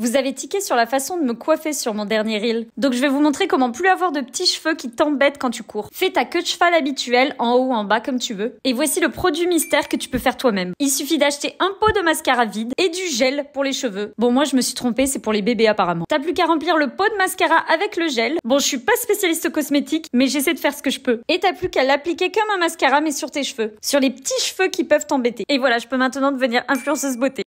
Vous avez tiqué sur la façon de me coiffer sur mon dernier reel. Donc je vais vous montrer comment plus avoir de petits cheveux qui t'embêtent quand tu cours. Fais ta queue de cheval habituelle, en haut ou en bas comme tu veux. Et voici le produit mystère que tu peux faire toi-même. Il suffit d'acheter un pot de mascara vide et du gel pour les cheveux. Bon moi je me suis trompée, c'est pour les bébés apparemment. T'as plus qu'à remplir le pot de mascara avec le gel. Bon je suis pas spécialiste cosmétique, mais j'essaie de faire ce que je peux. Et t'as plus qu'à l'appliquer comme un mascara mais sur tes cheveux. Sur les petits cheveux qui peuvent t'embêter. Et voilà, je peux maintenant devenir influenceuse beauté.